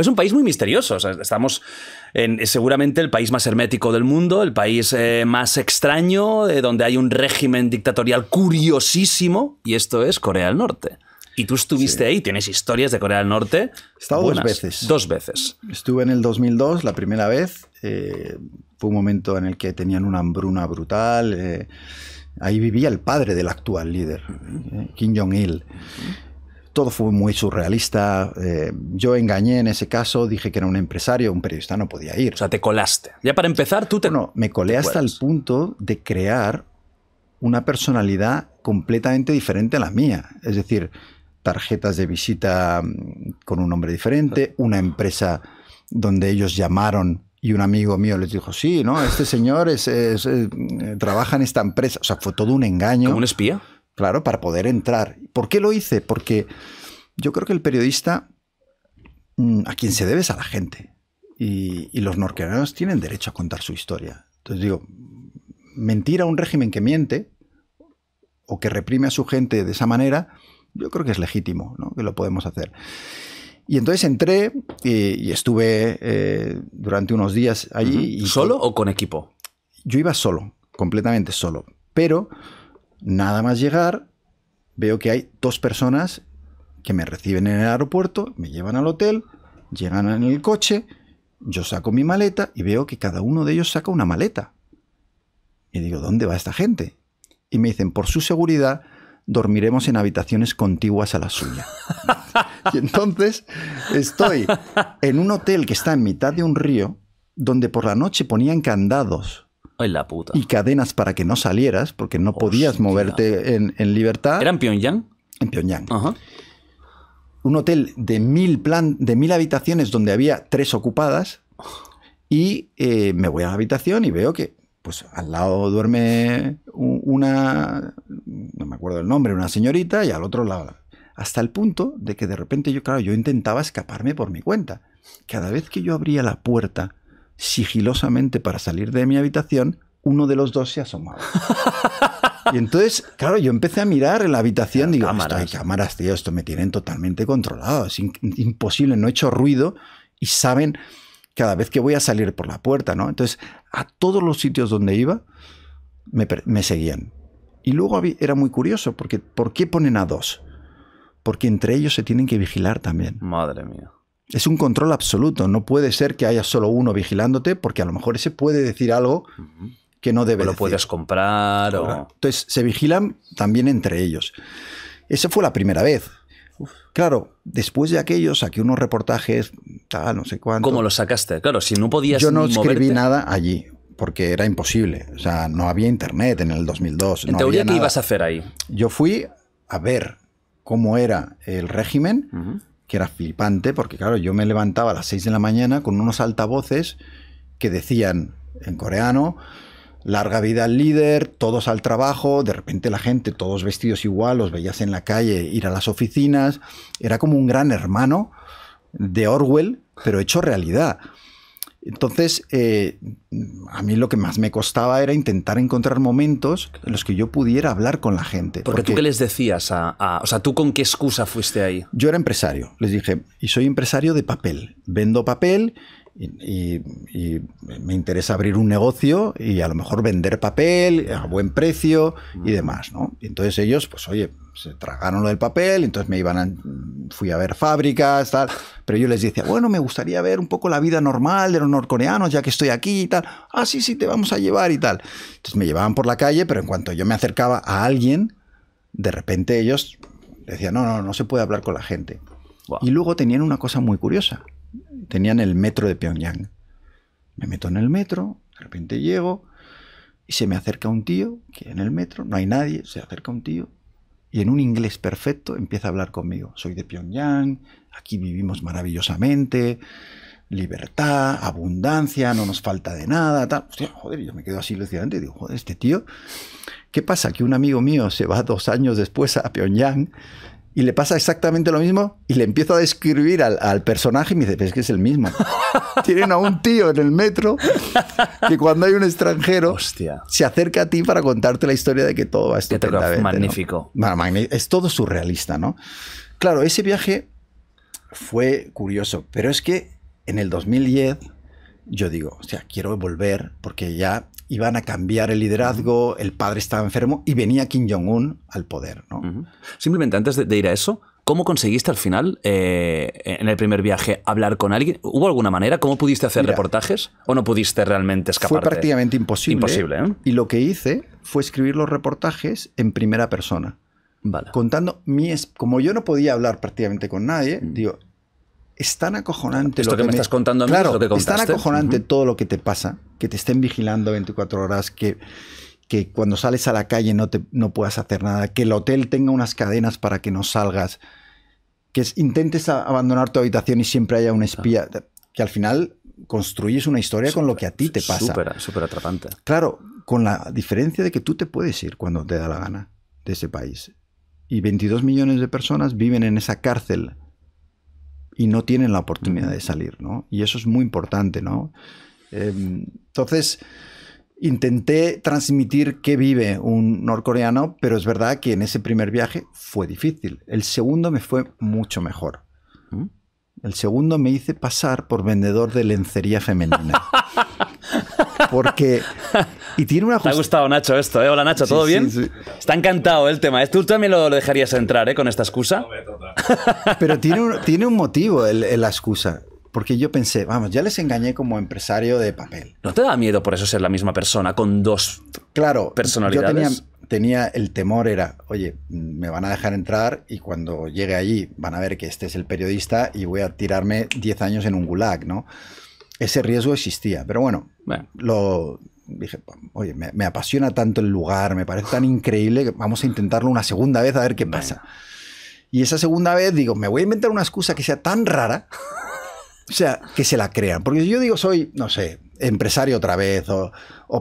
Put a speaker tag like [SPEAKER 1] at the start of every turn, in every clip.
[SPEAKER 1] es un país muy misterioso. estamos en seguramente el país más hermético del mundo, el país eh, más extraño, de eh, donde hay un régimen dictatorial curiosísimo, y esto es Corea del Norte. Y tú estuviste ahí, tienes historias de Corea del Norte. He estado dos veces. Dos veces.
[SPEAKER 2] Estuve en el 2002, la primera vez. Eh, fue un momento en el que tenían una hambruna brutal. ahí vivía el padre del actual líder, Kim Jong-il todo fue muy surrealista. Eh, yo engañé en ese caso, dije que era un empresario, un periodista no podía
[SPEAKER 1] ir. O sea, te colaste. Ya para empezar, tú te. No,
[SPEAKER 2] me colé hasta el punto de crear una personalidad completamente diferente a la mía. Es decir, tarjetas de visita mm, con un nombre diferente, una empresa donde ellos llamaron y un amigo mío les dijo, sí, ¿no? Este señor eh, trabaja en esta empresa. O sea, fue todo un engaño. ¿Como un espía? Claro, para poder entrar. ¿Por qué lo hice? Porque yo creo que el periodista mm, a quien se debe es a la gente. Y, los norcoreanos tienen derecho a contar su historia. Entonces digo, mentir a un régimen que miente o que reprime a su gente de esa manera, yo creo que es legítimo, ¿no? que lo podemos hacer. Y entonces entré eh, y, estuve eh, durante unos días allí. y ¿Solo
[SPEAKER 1] o con equipo?
[SPEAKER 2] Yo iba solo, completamente solo. Pero Nada más llegar, veo que hay dos personas que me reciben en el aeropuerto, me llevan al hotel, llegan en el coche, yo saco mi maleta y veo que cada uno de ellos saca una maleta. Y digo, ¿dónde va esta gente? Y me dicen, por su seguridad, dormiremos en habitaciones contiguas a la suya. y entonces estoy en un hotel que está en mitad de un río, donde por la noche ponían candados y cadenas para que no salieras, porque no podías moverte en, libertad. ¿Era en Pyongyang? En Pyongyang. Un hotel de mil, de mil habitaciones donde había tres ocupadas. Y eh, me voy a la habitación y veo que pues al lado duerme una, no me acuerdo el nombre, una señorita y al otro lado. Hasta el punto de que de repente yo, claro, yo intentaba escaparme por mi cuenta. Cada vez que yo abría la puerta sigilosamente para salir de mi habitación, uno de los dos se asomaba. Y entonces, claro, yo empecé a mirar en la habitación, digo, cámaras. cámaras, tío, esto me tienen totalmente controlado, es imposible, no he hecho ruido y saben cada vez que voy a salir por la puerta, ¿no? Entonces, a todos los sitios donde iba, me, seguían. Y luego era muy curioso, porque ¿por qué ponen a dos? Porque entre ellos se tienen que vigilar también. Madre mía. Es un control absoluto. No puede ser que haya solo uno vigilándote, porque a lo mejor ese puede decir algo que no debe. O lo puedes comprar. O... Entonces se vigilan también entre ellos. Esa fue la primera vez. Claro, después de aquello saqué unos reportajes, tal, no sé cuánto. ¿Cómo lo
[SPEAKER 1] sacaste? Claro, si no podías. Yo no escribí
[SPEAKER 2] nada allí, porque era imposible. O sea, no había internet en el 2002. En teoría, ¿qué ibas a hacer ahí? Yo fui a ver cómo era el régimen, que era flipante, porque claro, yo me levantaba a las 6 de la mañana con unos altavoces que decían en coreano, larga vida al líder, todos al trabajo, de repente la gente, todos vestidos igual, los veías en la calle, ir a las oficinas, era como un gran hermano de Orwell, pero hecho realidad. Entonces, eh, a mí lo que más me costaba era intentar encontrar momentos en los que yo pudiera hablar con la gente. Porque, tú qué
[SPEAKER 1] les decías a, O sea, ¿tú con qué excusa fuiste ahí? Yo
[SPEAKER 2] era empresario, les dije, y soy empresario de papel. Vendo papel y, me interesa abrir un negocio y a lo mejor vender papel a buen precio y demás, Y entonces ellos, pues oye, se tragaron lo del papel, entonces me iban a, fui a ver fábricas, tal, pero yo les decía, bueno, me gustaría ver un poco la vida normal de los norcoreanos, ya que estoy aquí y tal, ah, sí, sí, te vamos a llevar y tal. Entonces me llevaban por la calle, pero en cuanto yo me acercaba a alguien, de repente ellos decían, no, no, no se puede hablar con la gente. Y luego tenían una cosa muy curiosa, tenían el metro de Pyongyang. Me meto en el metro, de repente llego y se me acerca un tío, que en el metro no hay nadie, se acerca un tío y en un inglés perfecto empieza a hablar conmigo. Soy de Pyongyang, aquí vivimos maravillosamente, libertad, abundancia, no nos falta de nada, tal. Hostia, joder, yo me quedo así lucidamente, y digo, joder, este tío. ¿Qué pasa? Que un amigo mío se va dos años después a Pyongyang y le pasa exactamente lo mismo y le empiezo a describir al, personaje y me dice, es que es el mismo. Tienen a un tío en el metro que cuando hay un extranjero se acerca a ti para contarte la historia de que todo va estupendamente. magnífico. es todo surrealista, ¿no? Claro, ese viaje fue curioso, pero es que en el 2010 yo digo, o sea, quiero volver porque ya iban a cambiar el liderazgo, el padre estaba enfermo y venía Kim Jong-un al poder.
[SPEAKER 1] ¿no? Simplemente antes de, ir a eso, ¿cómo conseguiste al final, eh, en el primer viaje, hablar con alguien? ¿Hubo alguna manera? ¿Cómo pudiste hacer reportajes? ¿O no pudiste realmente escapar? Fue prácticamente
[SPEAKER 2] imposible. Imposible, ¿eh? Y lo que hice fue escribir los reportajes en primera persona. Contando mi... Como yo no podía hablar prácticamente con nadie, digo, es tan acojonante lo que, me, estás contando a mí claro, es lo que contaste. Es tan acojonante todo lo que te pasa que te estén vigilando 24 horas, que, que cuando sales a la calle no, te, no puedas hacer nada, que el hotel tenga unas cadenas para que no salgas, que intentes abandonar tu habitación y siempre haya un espía, que al final construyes una historia con lo que a ti te pasa. Súper,
[SPEAKER 1] súper atrapante.
[SPEAKER 2] Claro, con la diferencia de que tú te puedes ir cuando te da la gana de ese país. Y 22 millones de personas viven en esa cárcel y no tienen la oportunidad de salir, ¿no? Y eso es muy importante, ¿no? Em, entonces, intenté transmitir qué vive un norcoreano, pero es verdad que en ese primer viaje fue difícil. El segundo me fue mucho mejor. ¿Mm? El segundo me hice pasar por vendedor de lencería femenina.
[SPEAKER 1] Porque. Y ha gustado, Nacho, esto, ¿eh? Hola, Nacho, ¿todo bien? Está encantado el tema. Tú también lo, lo dejarías entrar, ¿eh? Con esta excusa.
[SPEAKER 2] Pero tiene un, motivo la excusa. Porque yo pensé, vamos, ya les engañé como empresario de papel. ¿No te da miedo por eso ser la misma persona con dos claro, personalidades? Yo tenía, el temor, era, oye, me van a dejar entrar y cuando llegue allí van a ver que este es el periodista y voy a tirarme 10 años en un gulag, ¿no? Ese riesgo existía, pero bueno, lo dije, oye, me, apasiona tanto el lugar, me parece tan increíble vamos a intentarlo una segunda vez a ver qué pasa. Y esa segunda vez digo, me voy a inventar una excusa que sea tan rara o sea, que se la crean. Porque si yo digo soy, no sé, empresario otra vez o,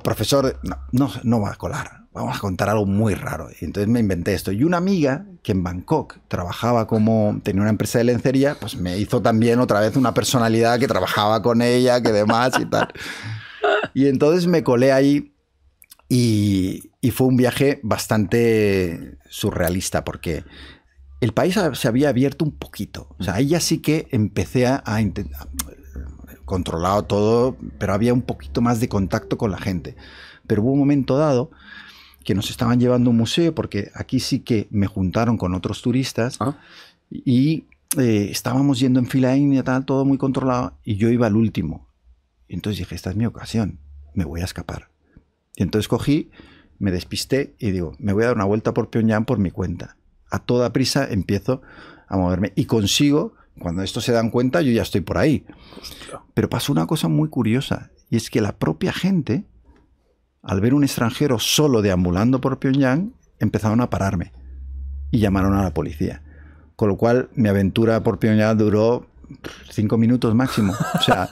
[SPEAKER 2] profesor, no, no, va a colar. Vamos a contar algo muy raro. Y entonces me inventé esto. Y una amiga que en Bangkok trabajaba como, tenía una empresa de lencería, pues me hizo también otra vez una personalidad que trabajaba con ella, que demás y tal. Y entonces me colé ahí y, y fue un viaje bastante surrealista porque el país se había abierto un poquito. O sea, ahí ya sí que empecé a, a controlado todo, pero había un poquito más de contacto con la gente. Pero hubo un momento dado que nos estaban llevando a un museo, porque aquí sí que me juntaron con otros turistas ah. y eh, estábamos yendo en fila india, tal, todo muy controlado, y yo iba al último. entonces dije, esta es mi ocasión, me voy a escapar. Y entonces cogí, me despisté y digo, me voy a dar una vuelta por Pyongyang por mi cuenta a toda prisa empiezo a moverme y consigo, cuando esto se dan cuenta, yo ya estoy por ahí. Pero pasó una cosa muy curiosa y es que la propia gente, al ver un extranjero solo deambulando por Pyongyang, empezaron a pararme y llamaron a la policía. Con lo cual, mi aventura por Pyongyang duró cinco minutos máximo. O sea,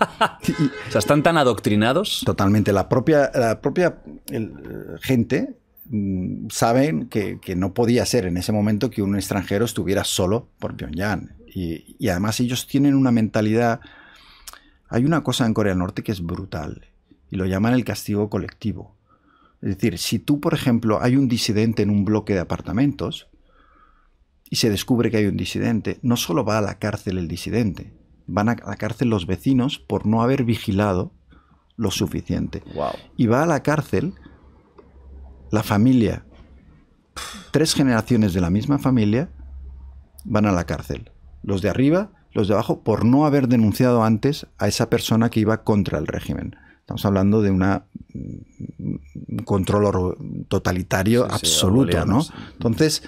[SPEAKER 2] están tan adoctrinados. Totalmente. La propia, la propia eh, gente Mm, saben que, no podía ser en ese momento que un extranjero estuviera solo por Pyongyang. Y, y, además ellos tienen una mentalidad... Hay una cosa en Corea del Norte que es brutal y lo llaman el castigo colectivo. Es decir, si tú, por ejemplo, hay un disidente en un bloque de apartamentos y se descubre que hay un disidente, no solo va a la cárcel el disidente, van a la cárcel los vecinos por no haber vigilado lo suficiente. Y va a la cárcel la familia, tres generaciones de la misma familia, van a la cárcel. Los de arriba, los de abajo, por no haber denunciado antes a esa persona que iba contra el régimen. Estamos hablando de una, un control totalitario absoluto, ¿no? Entonces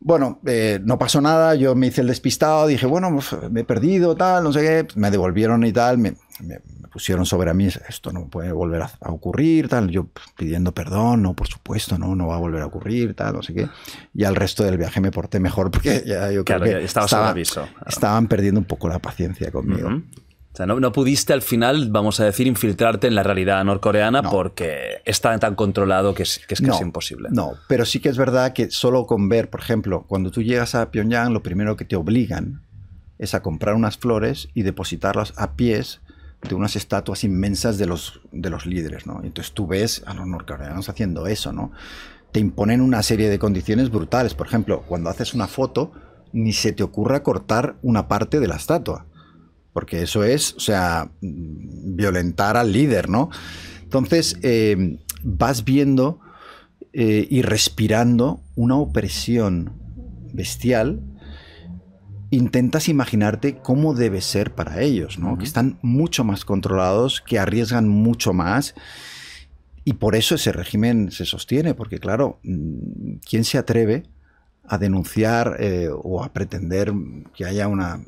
[SPEAKER 2] bueno, eh, no pasó nada, yo me hice el despistado, dije, bueno, pues, me he perdido, tal, no sé qué, pues, me devolvieron y tal, me, pusieron sobre a mí, esto no puede volver a, ocurrir, tal, yo pues, pidiendo perdón, no, por supuesto, no, no va a volver a ocurrir, tal, no sé qué, y al resto del viaje me porté mejor porque ya yo que, estaba, estaban perdiendo un poco la paciencia conmigo
[SPEAKER 1] no, pudiste al final, vamos a decir, infiltrarte en la realidad norcoreana porque está tan controlado que es, que es casi imposible. No,
[SPEAKER 2] pero sí que es verdad que solo con ver, por ejemplo, cuando tú llegas a Pyongyang, lo primero que te obligan es a comprar unas flores y depositarlas a pies de unas estatuas inmensas de los, de los líderes, ¿no? Entonces tú ves a los norcoreanos haciendo eso, ¿no? Te imponen una serie de condiciones brutales. Por ejemplo, cuando haces una foto, ni se te ocurra cortar una parte de la estatua porque eso es, o sea, violentar al líder, ¿no? Entonces, eh, vas viendo eh, y respirando una opresión bestial, intentas imaginarte cómo debe ser para ellos, ¿no? Que están mucho más controlados, que arriesgan mucho más. Y por eso ese régimen se sostiene, porque claro, mm, ¿quién se atreve a denunciar eh, o a pretender que haya una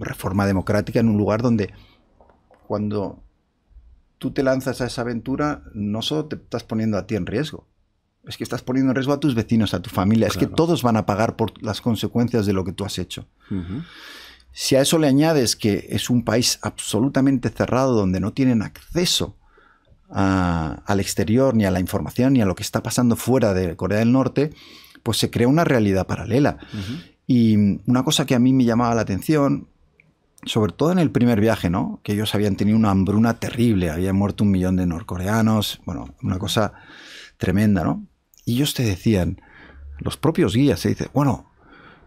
[SPEAKER 2] reforma democrática en un lugar donde cuando tú te lanzas a esa aventura no solo te estás poniendo a ti en riesgo, es que estás poniendo en riesgo a tus vecinos, a tu familia, es que todos van a pagar por las consecuencias de lo que tú has hecho. Si a eso le añades que es un país absolutamente cerrado donde no tienen acceso al exterior, ni a la información, ni a lo que está pasando fuera de Corea del Norte, pues se crea una realidad paralela. Y una cosa que a mí me llamaba la atención, sobre todo en el primer viaje, ¿no? Que ellos habían tenido una hambruna terrible, habían muerto un millón de norcoreanos, bueno, una cosa tremenda, ¿no? Y ellos te decían, los propios guías, se dice, bueno,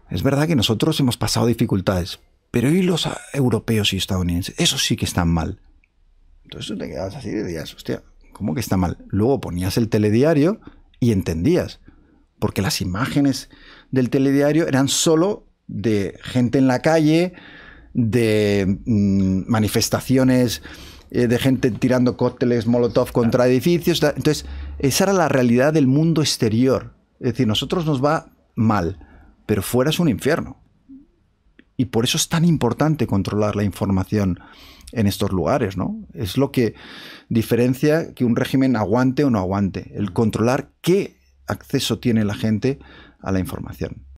[SPEAKER 2] es verdad que nosotros hemos pasado dificultades, pero ¿y los ah, europeos y estadounidenses? Eso sí que están mal. Entonces te quedabas así de decías, hostia, ¿cómo que está mal? Luego ponías el telediario y entendías porque las imágenes del telediario eran solo de gente en la calle, de mm, manifestaciones eh, de gente tirando cócteles molotov contra edificios. Entonces, esa era la realidad del mundo exterior. Es decir, nosotros nos va mal, pero fuera es un infierno. Y por eso es tan importante controlar la información en estos lugares, ¿no? Es lo que diferencia que un régimen aguante o no aguante, el controlar qué acceso tiene la gente a la información.